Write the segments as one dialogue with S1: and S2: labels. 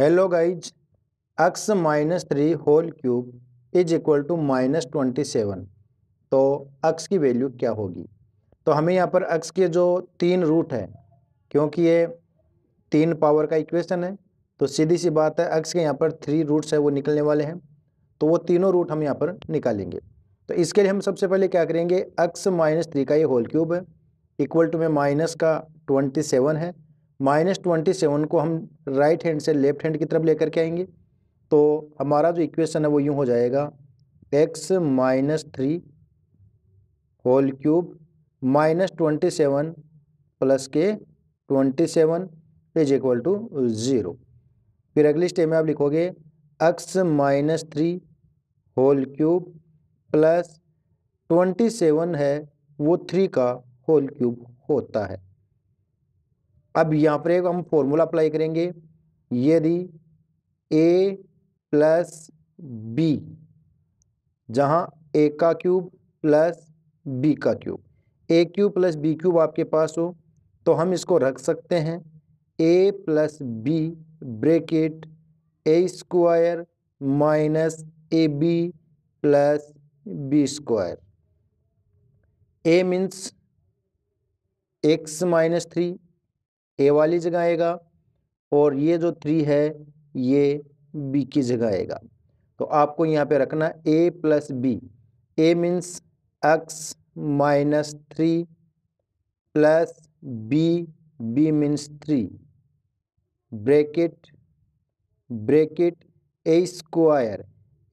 S1: hello guys X minus three whole cube is equal to minus twenty seven तो X की value क्या होगी तो हमें यहाँ पर एक्स के जो तीन रूट है क्योंकि ये तीन पावर का इक्वेशन है तो सीधी सी बात है एक्स के यहाँ पर थ्री रूट्स है वो निकलने वाले हैं तो वो तीनों रूट हम यहाँ पर निकालेंगे तो इसके लिए हम सबसे पहले क्या करेंगे एक्स माइनस थ्री का ये होल क्यूब है इक्वल टू में माइनस का ट्वेंटी सेवन है माइनस ट्वेंटी सेवन को हम राइट हैंड से लेफ्ट हैंड की तरफ लेकर के आएंगे तो हमारा जो इक्वेशन है वो यूँ हो जाएगा X minus three whole cube minus twenty seven plus के twenty seven is equal to zero फिर अगली स्टेप में आप लिखोगे X minus three whole cube plus twenty seven है वो थ्री का होल क्यूब होता है अब यहाँ पर एक हम फॉर्मूला अप्लाई करेंगे यदि ए प्लस बी जहाँ ए का क्यूब प्लस बी का cube A cube plus B cube आपके पास हो तो हम इसको रख सकते हैं A plus B bracket A square minus A B plus B square A means X minus three A वाली जगह आएगा और ये जो थ्री है ये बी की जगह आएगा तो आपको यहाँ पे रखना A plus B A means X minus three plus B B means three bracket bracket A square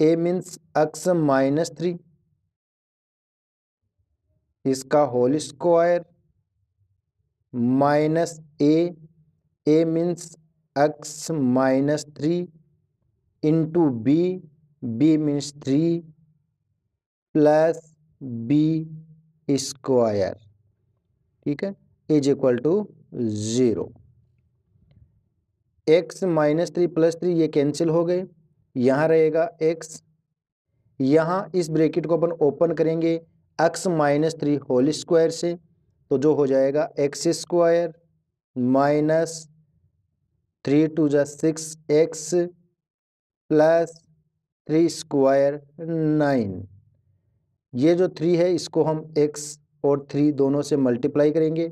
S1: A means X minus three इसका whole square minus A A means X minus three into B B means three plus B square ठीक है is equal to zero X minus three plus three ये cancel हो गए यहाँ रहेगा X यहाँ इस ब्रैकेट को अपन ओपन करेंगे x minus three whole square से तो जो हो जाएगा X square minus three two X six X plus three square nine ये जो थ्री है इसको हम एक्स और थ्री दोनों से मल्टीप्लाई करेंगे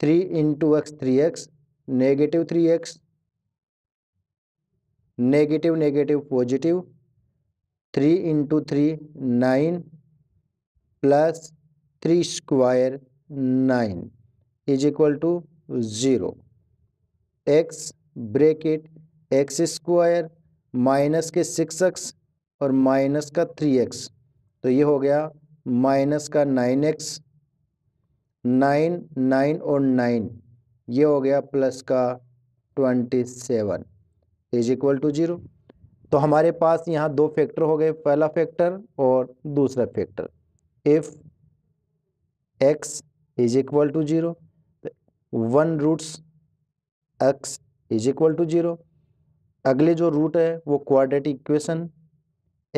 S1: three into X three X negative three X negative negative positive three into three nine plus three square nine is equal to zero X bracket X square minus के six X और minus का three X तो ये हो गया minus का nine X nine nine और nine ये हो गया प्लस का twenty seven is equal to zero तो हमारे पास यहाँ दो फैक्टर हो गए पहला फैक्टर और दूसरा factor if x is equal to zero one roots x is equal to zero अगले जो रूट है वो quadratic equation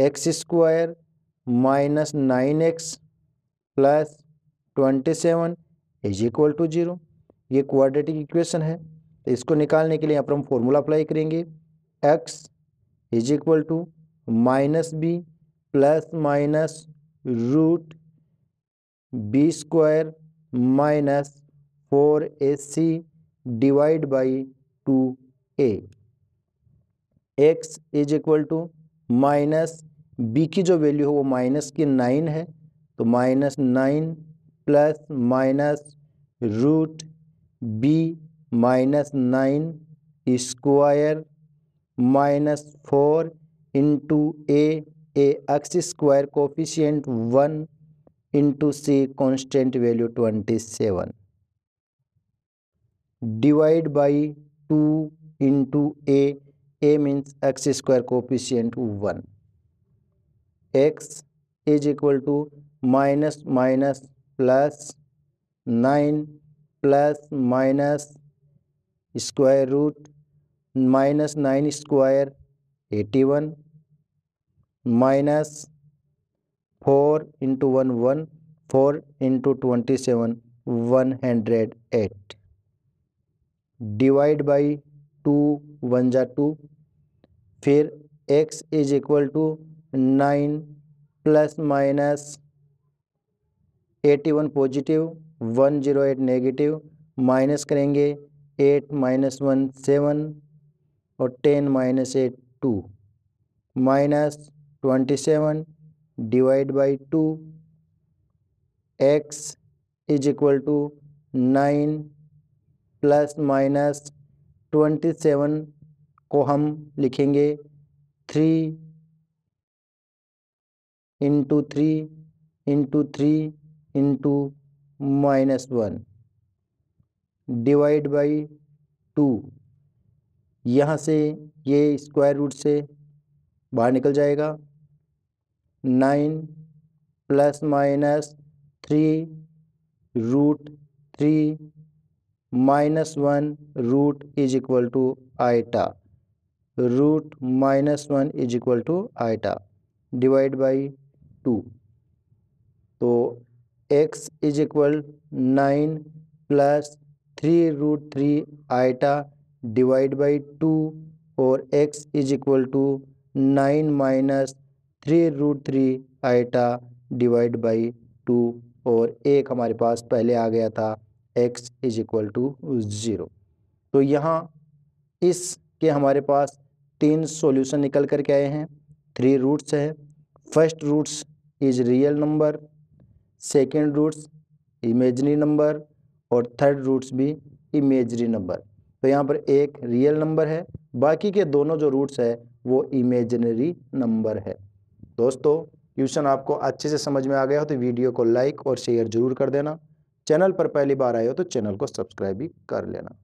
S1: x square minus nine x plus twenty seven is equal to zero ये क्वाड्रेटिक इक्वेशन है तो इसको निकालने के लिए यहाँ पर हम फॉर्मूला अप्लाई करेंगे x is equal to minus b plus minus root b square minus four a c divide by to A X is equal to minus B की जो वैल्यू है वो माइनस की नाइन है तो minus nine plus minus root B minus nine square minus four into A A X square coefficient one into C constant value twenty seven divide by two into A A means X square coefficient one X is equal to minus minus plus nine plus minus square root minus nine square eighty one minus four into one one four into twenty seven one hundred eight divide by to one जा two फिर X is equal to nine plus minus eighty one positive one zero eight negative minus करेंगे eight minus one seven और ten minus eight two minus twenty seven divide by two X is equal to nine plus minus twenty seven को हम लिखेंगे three into three into three into minus one divide by two यहाँ से ये square root से बाहर निकल जाएगा nine plus minus three root three minus one root is equal to iota root minus one is equal to iota divide by two तो X is equal nine plus three root three iota divide by two और X is equal to nine minus three root three iota divide by two और एक हमारे पास पहले आ गया था X is equal to zero तो यहाँ इसके हमारे पास तीन सॉल्यूशन निकल कर के आए हैं थ्री रूट्स है first roots is real number second roots imaginary number और थर्ड रूट्स भी इमेजरी नंबर तो यहाँ पर एक रियल नंबर है बाकी के दोनों जो रूट्स है वो इमेजनरी नंबर है दोस्तों क्वेश्चन आपको अच्छे से समझ में आ गया हो तो वीडियो को लाइक और शेयर जरूर कर देना चैनल पर पहली बार आए हो तो चैनल को सब्सक्राइब भी कर लेना